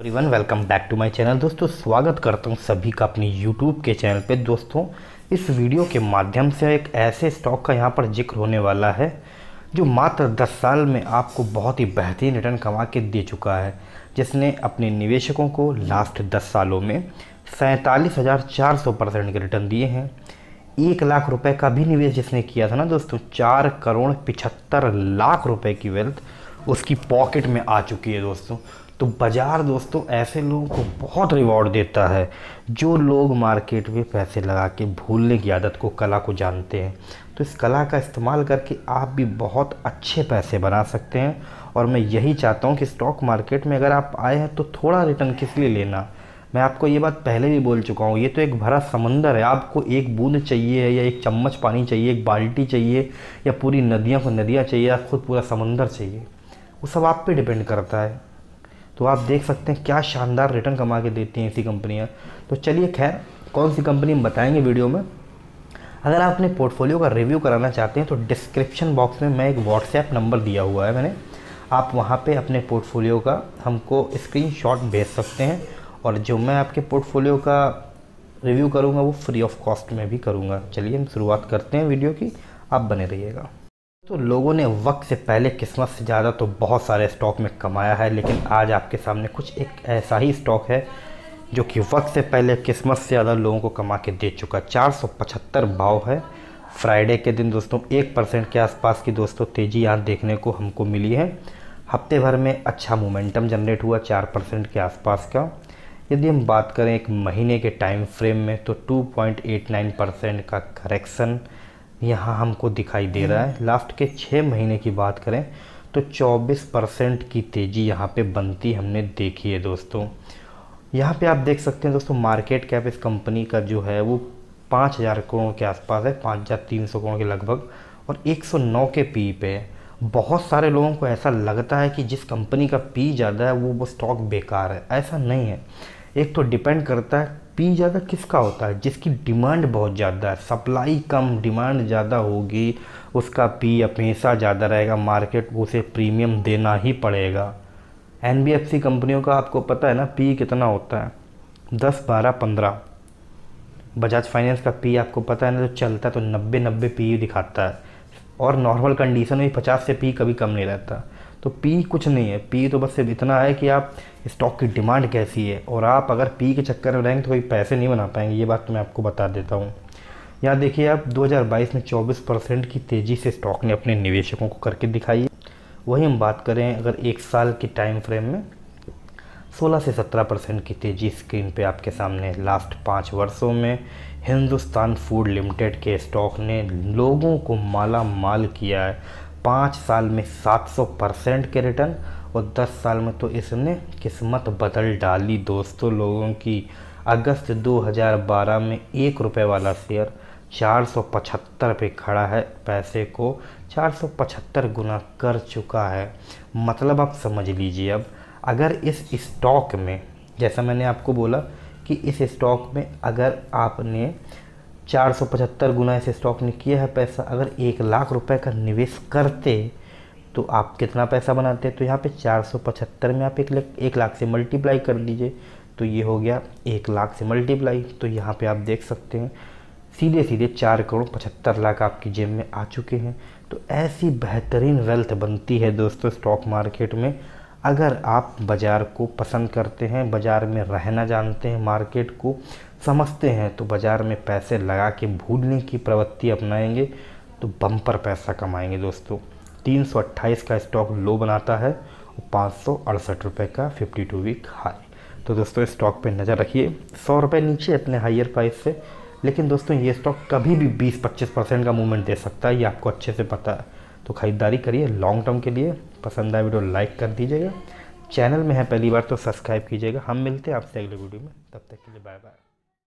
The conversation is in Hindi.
everyone welcome back to my channel दोस्तों स्वागत करता हूँ सभी का अपने यूट्यूब के चैनल पे दोस्तों इस वीडियो के माध्यम से एक ऐसे स्टॉक का यहाँ पर जिक्र होने वाला है जो मात्र 10 साल में आपको बहुत ही बेहतरीन रिटर्न कमा के दे चुका है जिसने अपने निवेशकों को लास्ट दस सालों में सैंतालीस परसेंट के रिटर्न दिए हैं एक लाख रुपये का भी निवेश जिसने किया था ना दोस्तों चार करोड़ पिछहत्तर लाख रुपये की वेल्थ उसकी पॉकेट में आ चुकी है दोस्तों तो बाज़ार दोस्तों ऐसे लोगों को बहुत रिवॉर्ड देता है जो लोग मार्केट में पैसे लगा के भूलने की आदत को कला को जानते हैं तो इस कला का इस्तेमाल करके आप भी बहुत अच्छे पैसे बना सकते हैं और मैं यही चाहता हूँ कि स्टॉक मार्केट में अगर आप आए हैं तो थोड़ा रिटर्न किस लिए लेना मैं आपको ये बात पहले भी बोल चुका हूँ ये तो एक भरा समंदर है आपको एक बूंद चाहिए या एक चम्मच पानी चाहिए एक बाल्टी चाहिए या पूरी नदियाँ को नदियाँ चाहिए या खुद पूरा समंदर चाहिए वो सब आप पे डिपेंड करता है तो आप देख सकते हैं क्या शानदार रिटर्न कमा के देती हैं ऐसी कंपनियाँ तो चलिए खैर कौन सी कंपनी हम बताएंगे वीडियो में अगर आप अपने पोर्टफोलियो का रिव्यू कराना चाहते हैं तो डिस्क्रिप्शन बॉक्स में मैं एक व्हाट्सएप नंबर दिया हुआ है मैंने आप वहाँ पे अपने पोर्टफोलियो का हमको स्क्रीनशॉट भेज सकते हैं और जो मैं आपके पोर्टफोलियो का रिव्यू करूँगा वो फ्री ऑफ कॉस्ट में भी करूँगा चलिए हम शुरुआत करते हैं वीडियो की आप बने रहिएगा तो लोगों ने वक्त से पहले किस्मत से ज़्यादा तो बहुत सारे स्टॉक में कमाया है लेकिन आज आपके सामने कुछ एक ऐसा ही स्टॉक है जो कि वक्त से पहले किस्मत से ज़्यादा लोगों को कमा के दे चुका चार सौ पचहत्तर भाव है फ्राइडे के दिन दोस्तों एक परसेंट के आसपास की दोस्तों तेज़ी यहाँ देखने को हमको मिली है हफ्ते भर में अच्छा मोमेंटम जनरेट हुआ चार परसेंट के आसपास का यदि हम बात करें एक महीने के टाइम फ्रेम में तो 2.89 परसेंट का करेक्शन यहाँ हमको दिखाई दे रहा है लास्ट के छः महीने की बात करें तो 24 परसेंट की तेज़ी यहाँ पे बनती हमने देखी है दोस्तों यहाँ पे आप देख सकते हैं दोस्तों मार्केट कैप इस कंपनी का जो है वो पाँच हज़ार करोड़ के आसपास है पाँच हज़ार तीन सौ करोड़ के लगभग और 109 के पी पे है बहुत सारे लोगों को ऐसा लगता है कि जिस कंपनी का पी ज़्यादा है वो वो स्टॉक बेकार है ऐसा नहीं है एक तो डिपेंड करता है पी ज़्यादा किसका होता है जिसकी डिमांड बहुत ज़्यादा है सप्लाई कम डिमांड ज़्यादा होगी उसका पी हमेशा ज़्यादा रहेगा मार्केट को उसे प्रीमियम देना ही पड़ेगा एन कंपनियों का आपको पता है ना पी कितना होता है दस बारह पंद्रह बजाज फाइनेंस का पी आपको पता है ना जो चलता है तो नब्बे नब्बे पी दिखाता है और नॉर्मल कंडीशन में पचास से पी कभी कम नहीं रहता तो पी कुछ नहीं है पी तो बस सिर्फ इतना है कि आप स्टॉक की डिमांड कैसी है और आप अगर पी के चक्कर में रहेंगे तो कोई पैसे नहीं बना पाएंगे ये बात तो मैं आपको बता देता हूँ यहाँ देखिए आप 2022 में 24 परसेंट की तेज़ी से स्टॉक ने अपने निवेशकों को करके दिखाई है वहीं हम बात करें अगर एक साल के टाइम फ्रेम में 16 से 17 परसेंट की तेज़ी स्क्रीन पे आपके सामने लास्ट पाँच वर्षों में हिंदुस्तान फूड लिमिटेड के स्टॉक ने लोगों को माला माल किया है पाँच साल में 700 परसेंट के रिटर्न और 10 साल में तो इसने किस्मत बदल डाली दोस्तों लोगों की अगस्त 2012 में एक रुपये वाला शेयर चार सौ पचहत्तर पे खड़ा है पैसे को चार सौ पचहत्तर गुना कर चुका है मतलब आप समझ लीजिए अब अगर इस स्टॉक में जैसा मैंने आपको बोला कि इस स्टॉक में अगर आपने चार सौ पचहत्तर गुना इस स्टॉक ने किया है पैसा अगर एक लाख रुपए का निवेश करते तो आप कितना पैसा बनाते तो यहाँ पे चार सौ पचहत्तर में आप एक लाख एक लाख से मल्टीप्लाई कर दीजिए तो ये हो गया एक लाख से मल्टीप्लाई तो यहाँ पे आप देख सकते हैं सीधे सीधे चार करोड़ पचहत्तर लाख आपकी जेब में आ चुके हैं तो ऐसी बेहतरीन वेल्थ बनती है दोस्तों स्टॉक मार्केट में अगर आप बाज़ार को पसंद करते हैं बाज़ार में रहना जानते हैं मार्केट को समझते हैं तो बाज़ार में पैसे लगा के भूलने की प्रवृत्ति अपनाएंगे तो बम्पर पैसा कमाएंगे दोस्तों तीन सौ अट्ठाईस का स्टॉक लो बनाता है और पाँच सौ अड़सठ रुपये का फिफ्टी टू वीक हाई तो दोस्तों स्टॉक पे नज़र रखिए सौ रुपये नीचे अपने हाइयर प्राइस से लेकिन दोस्तों ये स्टॉक कभी भी बीस पच्चीस परसेंट का मूवमेंट दे सकता है ये आपको अच्छे से पता है तो ख़रीदारी करिए लॉन्ग टर्म के लिए पसंद आए वीडियो लाइक कर दीजिएगा चैनल में है पहली बार तो सब्सक्राइब कीजिएगा हम मिलते हैं आपसे अगले वीडियो में तब तक के लिए बाय बाय